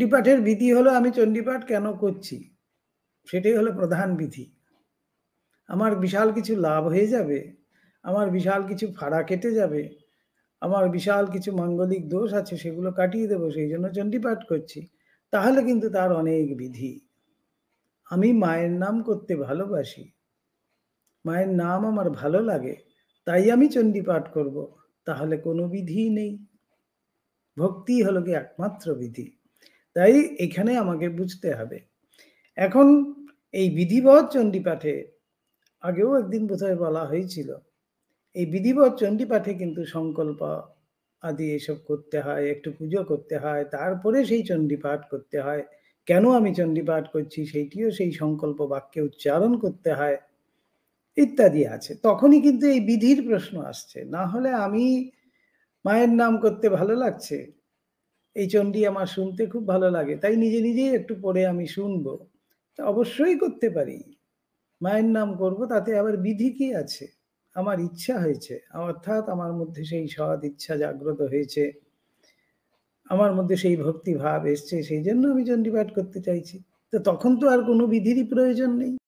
চণ্ডীপাঠের বিধি হলো আমি চণ্ডীপাঠ কেন করছি সেটাই হলো প্রধান বিধি আমার বিশাল কিছু লাভ হয়ে যাবে আমার বিশাল কিছু ফাড়া কেটে যাবে আমার বিশাল কিছু মাঙ্গলিক দোষ আছে সেগুলো কাটিয়ে দেবো সেই জন্য চণ্ডীপাঠ করছি তাহলে কিন্তু তার অনেক বিধি আমি মায়ের নাম করতে ভালোবাসি মায়ের নাম আমার ভালো লাগে তাই আমি চণ্ডীপাঠ করব তাহলে কোনো বিধি নেই ভক্তি হলো কি একমাত্র বিধি তাই এখানে আমাকে বুঝতে হবে এখন এই বিধিবৎ চণ্ডীপাঠে আগেও একদিন বোধহয় বলা হয়েছিল এই বিধিবৎ চণ্ডীপাঠে কিন্তু সংকল্প আদি এসব করতে হয় একটু পুজো করতে হয় তারপরে সেই চণ্ডীপাঠ করতে হয় কেন আমি চণ্ডীপাঠ করছি সেইটিও সেই সংকল্প বাক্যে উচ্চারণ করতে হয় ইত্যাদি আছে তখনই কিন্তু এই বিধির প্রশ্ন আসছে না হলে আমি মায়ের নাম করতে ভালো লাগছে এই চণ্ডী আমার শুনতে খুব ভালো লাগে তাই নিজে নিজেই একটু পরে আমি শুনবো অবশ্যই করতে পারি মায়ের নাম করব তাতে আবার বিধি কি আছে আমার ইচ্ছা হয়েছে অর্থাৎ আমার মধ্যে সেই সৎ ইচ্ছা জাগ্রত হয়েছে আমার মধ্যে সেই ভক্তি ভাব এসছে সেই জন্য আমি পাঠ করতে চাইছি তো তখন তো আর কোনো বিধিরই প্রয়োজন নেই